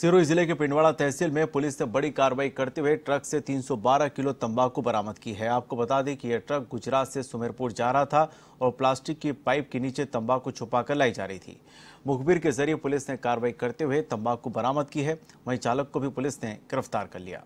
सिरोही जिले के पिंडवाड़ा तहसील में पुलिस ने बड़ी कार्रवाई करते हुए ट्रक से 312 किलो तंबाकू बरामद की है आपको बता दें कि यह ट्रक गुजरात से सुमेरपुर जा रहा था और प्लास्टिक की पाइप के नीचे तंबाकू छुपाकर लाई जा रही थी मुखबिर के जरिए पुलिस ने कार्रवाई करते हुए तंबाकू बरामद की है वहीं चालक को भी पुलिस ने गिरफ्तार कर लिया